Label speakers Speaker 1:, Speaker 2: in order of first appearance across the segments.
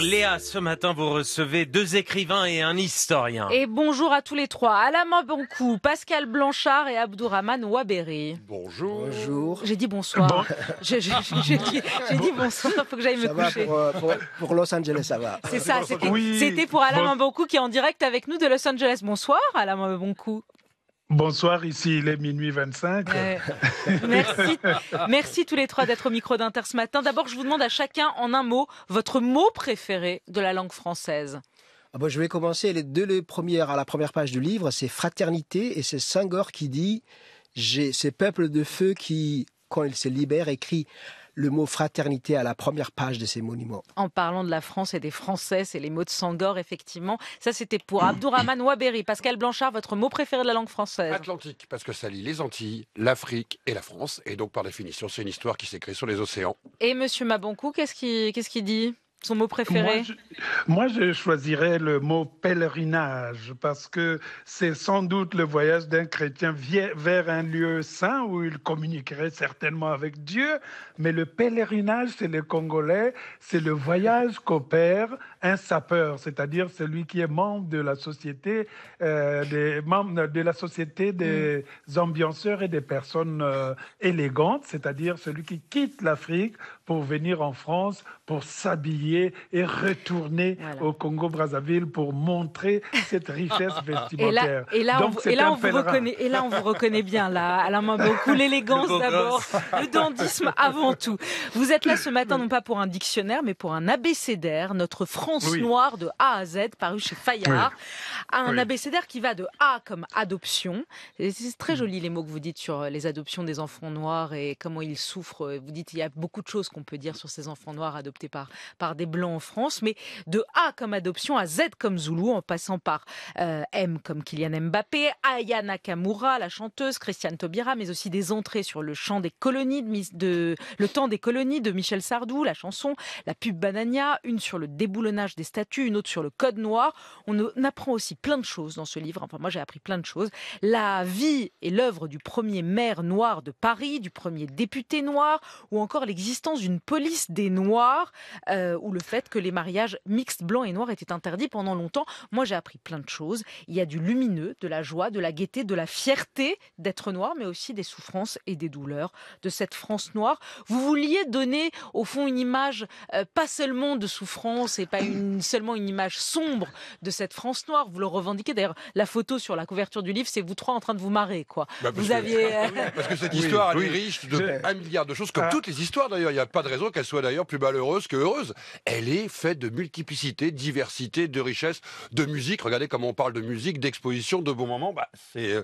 Speaker 1: Léa, ce matin, vous recevez deux écrivains et un historien. Et bonjour à tous les trois. Alain Maboncou, Pascal Blanchard et Abdourahman Waberi. Bonjour. Bonjour. J'ai dit
Speaker 2: bonsoir. J'ai dit, bonsoir, il faut que j'aille me coucher. Euh, pour, Los Angeles,
Speaker 3: ça va. C'est ça,
Speaker 1: c'était pour Alain Maboncou qui est en direct avec nous de Los Angeles. Bonsoir, Alain Maboncou
Speaker 3: Bonsoir, ici il est minuit 25.
Speaker 1: merci, tous les trois d'être au micro d'Inter ce matin. D'abord, je vous demande à chacun en un mot votre mot préféré de la langue française.
Speaker 2: Ah bah, je vais commencer. Les deux premières à la première page du livre, c'est fraternité et c'est Senghor qui dit j'ai ces peuples de feu qui, quand ils se libèrent, écrit le mot fraternité à la première page de ces monuments.
Speaker 1: En parlant de la France et des Français, c'est les mots de Sangor, effectivement. Ça, c'était pour Abdourahman Waberi. Pascal Blanchard, votre mot préféré de la langue française
Speaker 4: Atlantique, parce que ça lie les Antilles, l'Afrique et la France. Et donc, par définition, c'est une histoire qui s'écrit sur les océans.
Speaker 1: Et Monsieur Maboncou, qu'est-ce qu'il dit son mot préféré
Speaker 3: Moi, je, choisirais le mot pèlerinage parce que c'est sans doute le voyage d'un chrétien vers un lieu saint où il communiquerait certainement avec Dieu. Mais le pèlerinage, c'est le Congolais, c'est le voyage qu'opère un sapeur, c'est-à-dire celui qui est membre de la société, euh, des membres de la société mm. des ambianceurs et des personnes euh, élégantes, c'est-à-dire celui qui quitte l'Afrique pour venir en France, pour s'habiller et retourner au Congo-Brazzaville pour montrer cette richesse vestimentaire. Et là, on, vous reconnaît,
Speaker 1: et là, on vous reconnaît bien, là, Alain beaucoup l'élégance d'abord, le dandisme avant tout. Vous êtes là ce matin, non pas pour un dictionnaire, mais pour un abécédaire, notre français noir de A à Z, paru chez Fayard. à Un abécédaire qui va de A comme adoption. C'est très joli les mots que vous dites sur euh, les adoptions des enfants noirs et comment ils souffrent. Euh, vous dites il y a beaucoup de choses qu'on peut dire sur ces enfants noirs adoptés par, par des blancs en France, mais de A comme adoption à Z comme Zoulou, en passant par euh, M comme Kylian Mbappé, Ayana Nakamura, la chanteuse, Christiane Taubira, mais aussi des entrées sur le champ des colonies, de, le temps des colonies de Michel Sardou, la chanson, la pub Banania, une sur le déboulonnage des statues, une autre sur le code noir. On apprend aussi plein de choses dans ce livre. Enfin, moi, j'ai appris plein de choses. La vie et l'œuvre du premier maire noir de Paris, du premier député noir, ou encore l'existence d'une police des Noirs, euh, ou le fait que les mariages mixtes blancs et noirs étaient interdits pendant longtemps. Moi, j'ai appris plein de choses. Il y a du lumineux, de la joie, de la gaieté, de la fierté d'être noir, mais aussi des souffrances et des douleurs de cette France noire. Vous vouliez donner, au fond, une image euh, pas seulement de souffrance et pas une seulement une image sombre de cette France noire. Vous le revendiquez. D'ailleurs, la photo sur la couverture du livre, c'est vous trois en train de vous marrer, quoi. Bah, vous aviez. Euh,
Speaker 4: parce que cette histoire, oui, est riche de un milliard de choses, comme ah. toutes les histoires d'ailleurs. Il n'y a pas de raison qu'elle soit d'ailleurs plus malheureuse que heureuse. Elle est faite de multiplicité, diversité, de richesse, de musique. Regardez comment on parle de musique, d'exposition, de bons moments. Bah, c'est euh,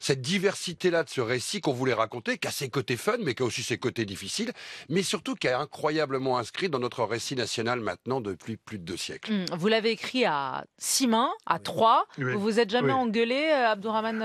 Speaker 4: cette diversité-là de ce récit qu'on voulait raconter, qui a ses côtés fun, mais qui a aussi ses côtés difficiles, mais surtout qui est incroyablement inscrit dans notre récit national maintenant depuis plus de siècles.
Speaker 1: Hmm, vous l'avez écrit à six mains, à trois. Vous vous êtes jamais engueulé, euh, Abdourahman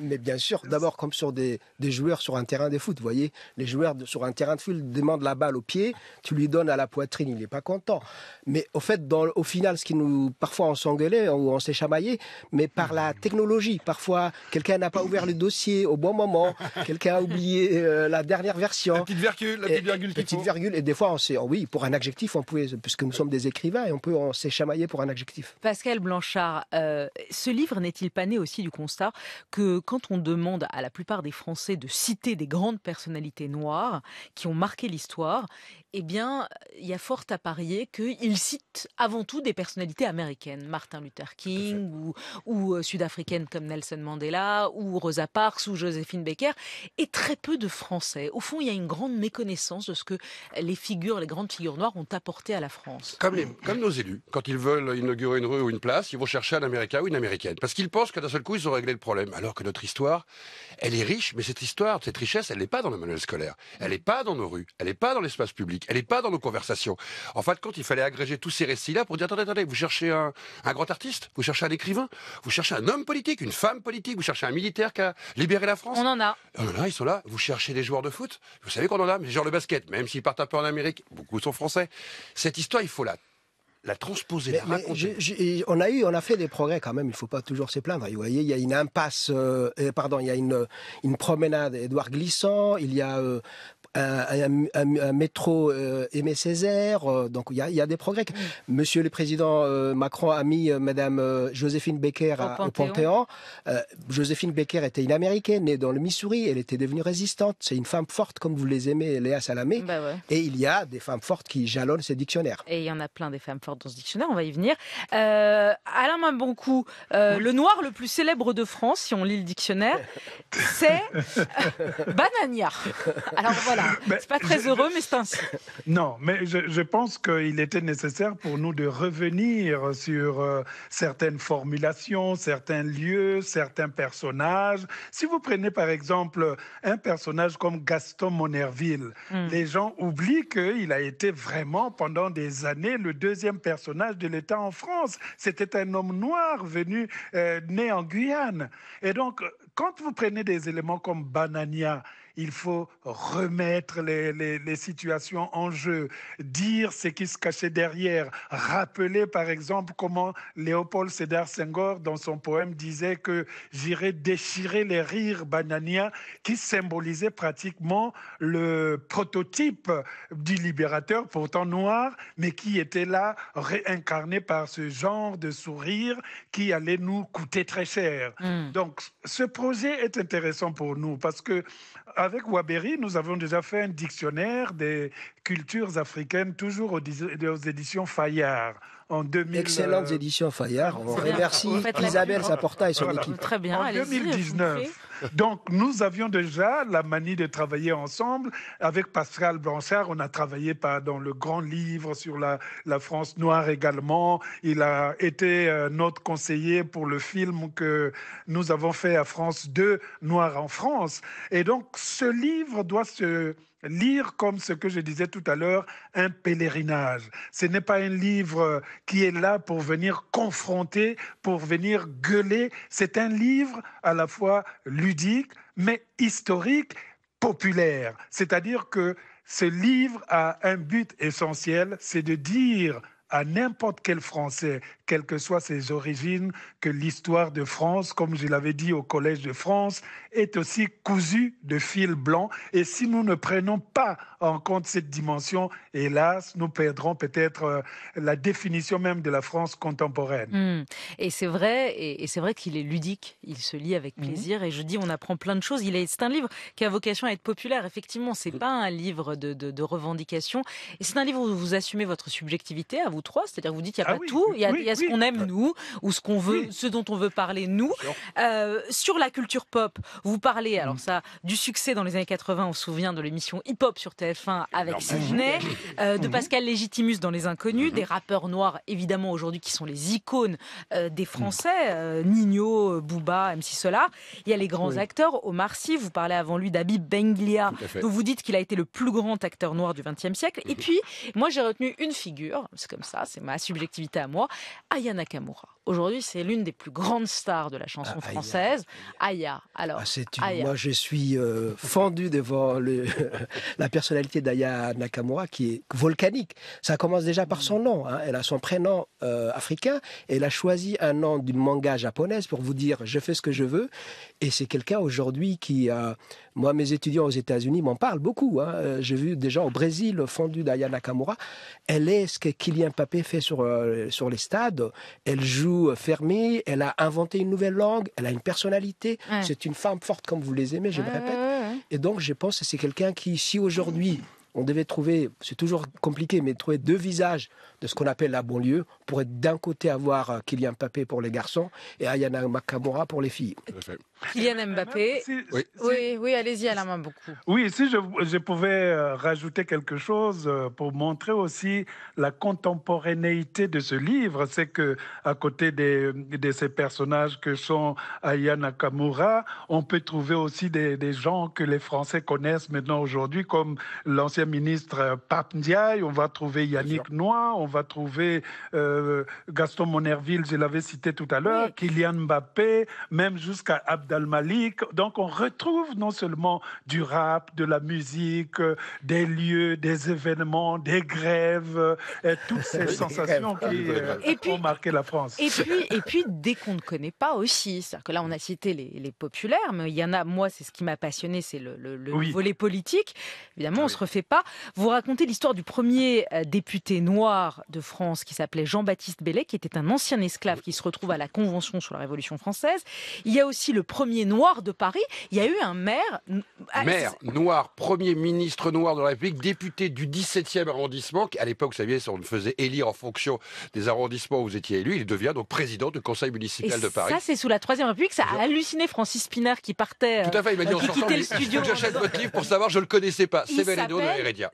Speaker 2: mais, bien sûr, d'abord comme sur des, joueurs sur un terrain de foot, vous voyez, les joueurs sur un terrain de foot demandent la balle au pied, tu lui donnes à la poitrine, il n'est pas content. Mais au fait, dans, au final, ce qui nous, parfois on s'engueulait ou on s'est chamaillé, mais par la technologie, parfois quelqu'un n'a pas ouvert le dossier au bon moment, quelqu'un a oublié euh, la dernière version. La petite virgule, petite virgule, et des fois on s'est oui, pour un adjectif, on puisque nous sommes des écrivains, et on peut s'est pour un adjectif.
Speaker 1: Pascal Blanchard, euh, ce livre n'est-il pas né aussi du constat que quand on demande à la plupart des Français de citer des grandes personnalités noires qui ont marqué l'histoire, eh bien, il y a fort à parier qu'ils citent avant tout des personnalités américaines, Martin Luther King ou, ou euh, sud-africaines comme Nelson Mandela ou Rosa Parks ou Joséphine Baker, et très peu de Français. Au fond, il y a une grande méconnaissance de ce que les figures, les grandes figures noires ont apporté à la France. Comme,
Speaker 4: comme nos élus, quand ils veulent inaugurer une rue ou une place, ils vont chercher un Américain ou une Américaine. Parce qu'ils pensent que d'un seul coup, ils ont réglé le problème. Alors que notre histoire, elle est riche, mais cette histoire, cette richesse, elle n'est pas dans le manuel scolaire. Elle n'est pas dans nos rues. Elle n'est pas dans l'espace public. Elle n'est pas dans nos conversations. En fin de compte, il fallait agréger tous ces récits-là pour dire, attendez, attendez, vous cherchez un, grand artiste, vous cherchez un écrivain, vous cherchez un homme politique, une femme politique, vous cherchez un militaire qui a libéré la France. On en a. On oh en ils sont là. Vous cherchez des joueurs de foot. Vous savez qu'on en a, mais genre le basket, même s'ils partent un peu en Amérique beaucoup sont français. Cette histoire, il faut la la transposer, la
Speaker 2: on a eu, on a fait des progrès quand même. Il ne faut pas toujours se plaindre. Vous voyez, il y a une impasse, euh, pardon, il y a une, une promenade Édouard Glissant. Il y a, euh, un, métro euh, Aimé Césaire. Euh, donc il y, a, des progrès. Monsieur le président euh, Macron a mis Madame Joséphine Becker au Panthéon. Joséphine Becker était une Américaine, née dans le Missouri. Elle était devenue résistante. C'est une femme forte comme vous les aimez, Léa Salamé. Bah Et il y a des femmes fortes qui jalonnent ces dictionnaires.
Speaker 1: Et il y en a plein des femmes fortes dans ce dictionnaire. On va y venir. Alain Maboncou, le noir le plus célèbre de France, si on lit le dictionnaire, c'est Banania. Alors voilà. c'est pas très heureux, mais c'est ainsi.
Speaker 3: Non, mais je, pense qu'il était nécessaire pour nous de revenir sur euh, certaines formulations, certains lieux, certains personnages. Si vous prenez par exemple un personnage comme Gaston Monerville, hmm. les gens oublient qu'il a été vraiment pendant des années le deuxième personnage de l'État en France. C'était un homme noir venu, euh, né en Guyane. Et donc, quand vous prenez des éléments comme Banania, il faut remettre les, situations en jeu, dire ce qui se cachait derrière, rappeler par exemple comment Léopold Sédar Senghor, dans son poème, disait que j'irai déchirer les rires banania qui symbolisaient pratiquement le prototype du libérateur, pourtant noir, mais qui était là réincarné par ce genre de sourire qui allait nous coûter très cher. Hmm. Donc, ce projet est intéressant pour nous parce que avec Waberi, nous avons déjà fait un dictionnaire des cultures africaines, toujours aux, éditions Fayard. En 2000, Excellentes euh, éditions Fayard. On remercie Isabelle Saporta et son équipe. Très bien. En 2019, donc, nous avions déjà la manie de travailler ensemble. Avec Pascal Blanchard, on a travaillé dans le grand livre sur la, France noire également. Il a été euh, notre conseiller pour le film que nous avons fait à France 2, Noir en France. Et donc, ce livre doit se lire comme ce que je disais tout à l'heure, un pèlerinage. Ce n'est pas un livre qui est là pour venir confronter, pour venir gueuler. C'est un livre à la fois ludique, mais historique, populaire. C'est-à-dire que ce livre a un but essentiel, c'est de dire à n'importe quel Français, quelles que soient ses origines, que l'histoire de France, comme je l'avais dit au Collège de France, est aussi cousue de fils blancs. Et si nous ne prenons pas en compte cette dimension, hélas, nous perdrons peut-être euh, la définition même de la France contemporaine. Hmm.
Speaker 1: Et c'est vrai, et c'est vrai qu'il est ludique, il se lit avec mhm. plaisir. Et je dis, on apprend plein de choses. Il est, c'est un livre qui a vocation à être populaire. Effectivement, c'est pas un livre de, de revendication. Et c'est un livre où vous assumez votre subjectivité, à vous trois, c'est-à-dire vous dites il n'y a ah pas tout, il y a, ce qu'on aime nous ou ce qu'on veut, ce dont on veut parler nous. Euh, sur la culture pop, vous parlez alors ça du succès dans les années 80, on se souvient de l'émission Hip Hop sur TF1 avec Sidney, euh, de mhm. Pascal Légitimus dans Les Inconnus, des mhm. rappeurs noirs évidemment aujourd'hui qui sont les icônes euh, des mhm. Français, Nino, Booba, MC Sola, Il y a les grands acteurs, Omar Sy, vous parlez avant lui d'Abib Benglia, dont vous dites qu'il a été le plus grand acteur noir du XXe siècle. Et puis moi j'ai retenu une figure, c'est comme ça ça, c'est ma subjectivité à moi, Aya Nakamura. Aujourd'hui, c'est l'une des plus grandes stars de la chanson ah, française, Aya. Alors, ah, moi je
Speaker 2: suis euh, fendu devant le... la personnalité d'Aya Nakamura qui est volcanique. Ça commence déjà par son nom. Hein. Elle a son prénom euh, africain. Elle a choisi un nom d'une manga japonaise pour vous dire je fais ce que je veux. Et c'est quelqu'un aujourd'hui qui, a... moi, mes étudiants aux États-Unis m'en parlent beaucoup. Hein. Euh, j'ai vu des gens au Brésil fendu d'Aya Nakamura. Elle est ce que Kylian Papé fait sur, euh, sur les stades. Elle joue euh, fermée, elle a inventé une nouvelle langue, elle a une personnalité, c'est une femme forte comme vous les aimez, je le répète. Et donc je pense que c'est quelqu'un qui, si aujourd'hui, on devait trouver, c'est toujours compliqué, mais trouver deux visages de ce qu'on appelle la banlieue pour être d'un côté avoir euh, Kylian Mbappé pour les garçons et Ayana Makamura pour les filles.
Speaker 1: Kylian Mbappé. oui. oui, allez-y la main beaucoup.
Speaker 3: Oui, si je, pouvais euh, rajouter quelque chose euh, pour montrer aussi la contemporanéité de ce livre, c'est que à côté de ces personnages que sont Ayana Nakamura, on peut trouver aussi des, des gens que les Français connaissent maintenant aujourd'hui comme l'ancien ministre Pape Ndiaye, on va trouver Yannick Noir, on va trouver euh, Gaston Monerville, je l'avais cité tout à l'heure, Kylian Mbappé, même jusqu'à Abdelmalik. Malik. Donc on retrouve non seulement du rap, de la musique, euh, des lieux, des événements, des grèves, euh, toutes ces sensations qui et ont marqué la France. Et puis,
Speaker 1: et puis dès qu'on ne connaît pas aussi, c'est-à-dire que là on a cité les, populaires, mais il y en a, moi c'est ce qui m'a passionné, c'est le, volet politique. Évidemment, on se refait pas. Vous racontez l'histoire du premier euh, député noir de France qui s'appelait Jean-Baptiste Bellet, qui était un ancien esclave qui se retrouve à la Convention sur la Révolution française. Il y a aussi le premier noir de Paris. Il y a eu un maire.
Speaker 4: Ah, maire noir, premier ministre noir de la République, député du 17e arrondissement. qui À l'époque, vous saviez, on le faisait élire en fonction des arrondissements où vous étiez élu. Il devient donc président du conseil municipal de Paris. Ça, c'est
Speaker 1: sous la Troisième République. Ça a halluciné Francis Spinard qui partait. Tout à fait, il m'a euh, dit en sortant, le
Speaker 4: studio. J'achète votre livre pour savoir, je le connaissais pas. C'est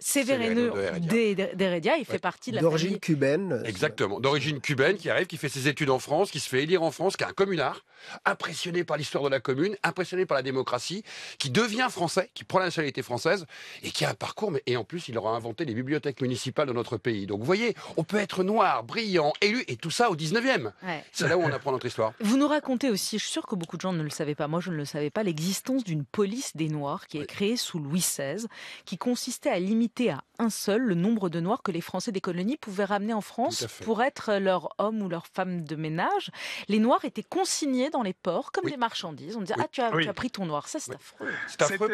Speaker 4: c'est
Speaker 1: d'Heredia,
Speaker 2: il fait partie de la D'origine cubaine.
Speaker 4: Exactement, d'origine cubaine, qui arrive, qui fait ses études en France, qui se fait élire en France, qui est un communard, impressionné par l'histoire de la commune, impressionné par la démocratie, qui devient français, qui prend la nationalité française, et qui a un parcours, mais, et en plus, il aura inventé les bibliothèques municipales de notre pays. Donc vous voyez, on peut être noir, brillant, élu, et tout ça au 19e. C'est là où on apprend notre histoire.
Speaker 1: Vous nous racontez aussi, je suis sûr que beaucoup de gens ne le savaient pas, moi je ne le savais pas, l'existence d'une police des Noirs qui est créée sous Louis XVI, qui consistait à à limiter à un seul le nombre de Noirs que les Français des colonies pouvaient ramener en France pour être leur homme ou leur femme de ménage. Les Noirs étaient consignés dans les ports comme des marchandises. On disait Ah, tu as, pris ton Noir. Ça, c'est affreux.
Speaker 3: C'est affreux.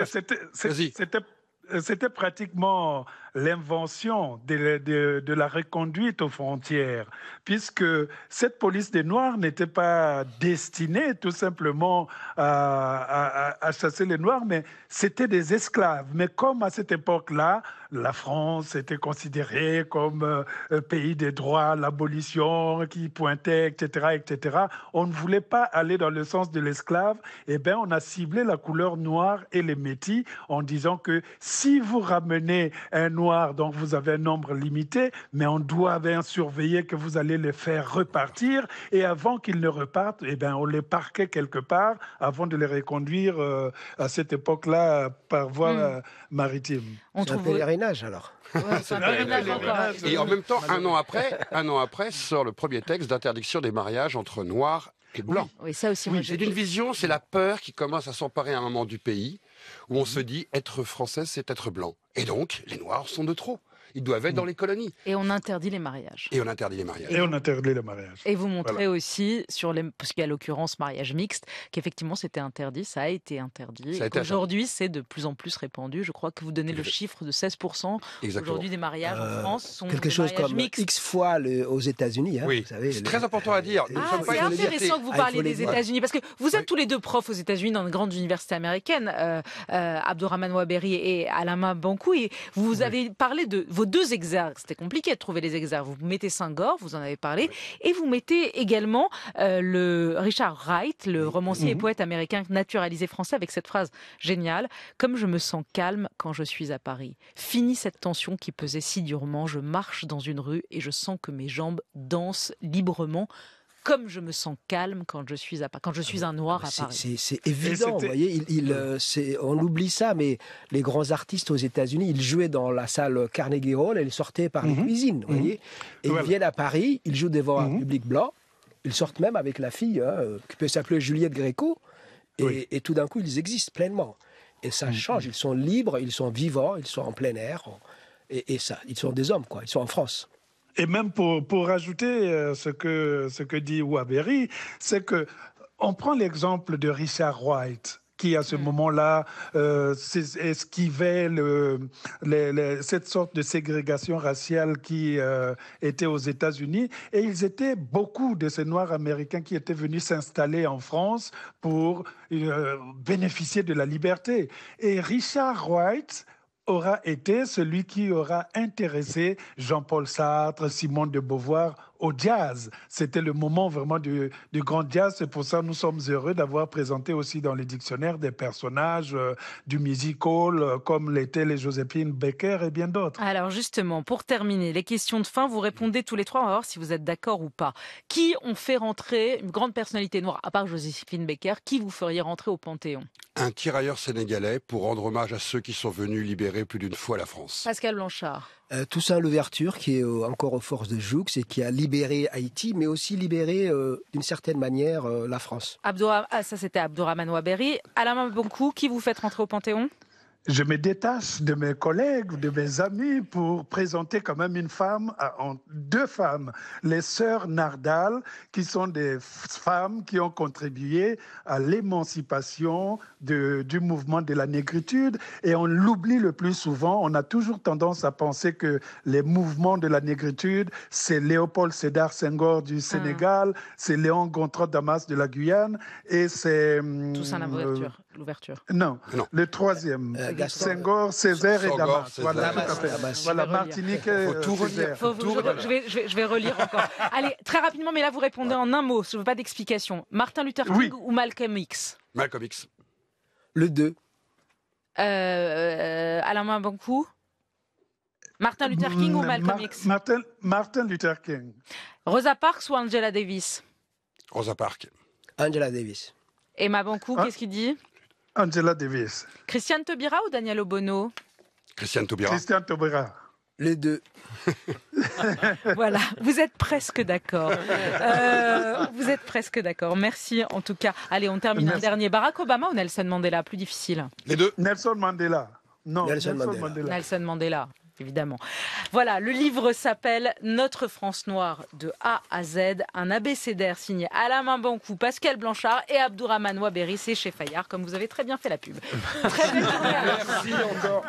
Speaker 3: C'était c'était pratiquement l'invention de, la reconduite aux frontières, puisque cette police des Noirs n'était pas destinée tout simplement à, à chasser les Noirs, mais c'était des esclaves. Mais comme à cette époque-là, la France était considérée comme euh, pays des droits, l'abolition qui pointait, etc., etc. On ne voulait pas aller dans le sens de l'esclave. Eh bien, on a ciblé la couleur noire et les métis en disant que si vous ramenez un noir, donc vous avez un nombre limité, mais on doit bien surveiller que vous allez les faire repartir. Et avant qu'ils ne repartent, eh bien, on les parquait quelque part avant de les reconduire euh, à cette époque-là par voie hmm. euh, maritime. On alors. et en même temps, un an après,
Speaker 4: un an après, sort le premier texte d'interdiction des mariages entre noirs et blancs. Oui, ça aussi. j'ai d'une vision, c'est la peur qui commence à s'emparer à un moment du pays où on se dit être français, c'est être blanc. Et donc, les noirs sont de trop. Ils doivent être dans mm. les colonies.
Speaker 1: Et on interdit les mariages.
Speaker 4: Et on interdit les mariages. Et
Speaker 3: on interdit les mariages.
Speaker 1: Et vous montrez aussi, sur les, parce qu'il y a l'occurrence mariage mixte, qu'effectivement c'était interdit, ça a été interdit. Aujourd'hui, c'est de plus en plus répandu. Je crois que vous donnez le chiffre de 16% aujourd'hui des mariages en euh, France sont quelque chose comme
Speaker 2: X fois aux États-Unis. Hein, oui. C'est très
Speaker 1: important à dire. Ah, c'est intéressant que vous ah, parliez des États-Unis parce que vous êtes tous les deux profs aux États-Unis dans une grande université américaine. euh, euh Abdourahman Waberi et Alama Bankou. Et vous avez parlé de deux exergues. C'était compliqué de trouver les exergues. Vous mettez Saint-Gore, vous en avez parlé, et vous mettez également euh, le Richard Wright, le romancier et mhm. poète américain naturalisé français, avec cette phrase géniale Comme je me sens calme quand je suis à Paris. Fini cette tension qui pesait si durement. Je marche dans une rue et je sens que mes jambes dansent librement comme je me sens calme quand je suis à quand je suis ah un noir ah à bah Paris. C'est évident, vous voyez,
Speaker 2: euh, on oublie ça, mais les grands artistes aux États-Unis, ils jouaient dans la salle Carnegie Hall, et ils sortaient par la cuisine. les mhm. cuisines, vous mhm. voyez, et ils viennent à Paris, ils jouent devant un mhm. public blanc, ils sortent même avec la fille hein, qui peut s'appeler Juliette Gréco, et, tout d'un coup ils existent pleinement, et ça change, ils sont libres, ils sont vivants, ils sont en plein air, et, et ça, ils sont des hommes quoi, ils sont en
Speaker 3: France. Et même pour, pour rajouter euh, ce que, ce que dit Waberi, c'est que on prend l'exemple de Richard White qui à ce mm. moment-là euh, esquivait cette sorte de ségrégation raciale qui euh, était aux États-Unis. Et ils étaient beaucoup de ces Noirs américains qui étaient venus s'installer en France pour bénéficier de la liberté. Et Richard White aura été celui qui aura intéressé Jean-Paul Sartre, Simone de Beauvoir au jazz. C'était le moment vraiment du, grand jazz. C'est pour ça nous sommes heureux d'avoir présenté aussi dans les dictionnaires des personnages euh, du musical euh, comme l'étaient les Joséphine Becker et bien d'autres.
Speaker 1: Alors justement, pour terminer, les questions de fin, vous répondez tous les trois, on voir si vous êtes d'accord ou pas. Qui ont fait rentrer, une grande personnalité noire, à part Joséphine Becker, qui vous feriez rentrer au Panthéon
Speaker 4: Un tirailleur sénégalais pour rendre hommage à ceux qui sont venus libérer plus d'une fois la France.
Speaker 1: Pascal Blanchard.
Speaker 4: Euh, tout ça, l'ouverture
Speaker 2: qui est encore aux forces de Joux et qui a libéré libérer Haïti, mais aussi libérer euh, d'une certaine manière
Speaker 3: euh, la France.
Speaker 1: Abdoura, ah, ça c'était à Ouaberi. Alain Mabonkou, qui vous faites rentrer au Panthéon
Speaker 3: je me détache de mes collègues, de mes amis pour présenter quand même une femme, deux femmes, les sœurs Nardal, qui sont des femmes qui ont contribué à l'émancipation du mouvement de la négritude. Et on l'oublie le plus souvent. On a toujours tendance à penser que les mouvements de la négritude, c'est Léopold Sédar Senghor du ah. Sénégal, c'est Léon Gontraud Damas de la Guyane et c'est. tout euh, l'ouverture. Non. Le troisième, euh, euh Senghor, Césaire et Damas. Voilà, tout à fait. Martinique et tout Césaire.
Speaker 1: je, vais,
Speaker 4: relire encore.
Speaker 1: Allez, très rapidement, mais là, vous répondez en un mot. Je ne veux pas d'explication. Martin Luther King ou Malcolm X
Speaker 4: Malcolm X. Le 2.
Speaker 1: Euh, euh, Alain Mabankou Martin Luther King ou mm, Malcolm X
Speaker 3: Martin, Luther King.
Speaker 1: Rosa Parks ou Angela Davis
Speaker 3: Rosa Parks. Angela Davis.
Speaker 1: Et Mabankou, ah. qu'est-ce qu'il
Speaker 3: dit Angela Davis.
Speaker 1: Christiane Taubira ou Daniel Obono
Speaker 3: Christiane Taubira. Christiane Taubira. Les deux.
Speaker 1: voilà, vous êtes presque d'accord. Euh, vous êtes presque d'accord. Merci en tout cas. Allez, on termine en dernier. Barack Obama ou Nelson Mandela Plus difficile.
Speaker 3: Les deux. Nelson Mandela. Non, Nelson, Mandela. Nelson Mandela évidemment.
Speaker 1: Voilà, le livre s'appelle Notre France noire de A à Z, un abécédaire signé à la Alain Bancou, Pascal Blanchard et Abdourahman Waberi, c'est chez Fayard, comme vous avez très bien fait la pub.
Speaker 3: Très bien. Merci encore.